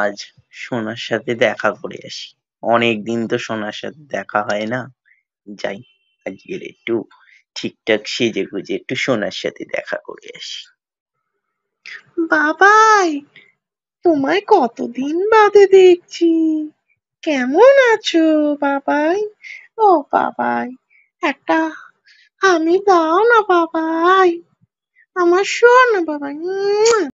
আজ সোনার সাথে দেখা করে আসি। অনেক দিন তো সোনার সাথে দেখা হয় না। যাই আজকের একটু ঠিকঠাক সেজে সেজেগুজে একটু সোনার সাথে দেখা করে আসি। বাবাই তোমায় কতদিন বাদে দেখছি কেমন আছো বাবাই ও বাবাই একটা আমি দাও না বাবাই আমার শোন বাবাই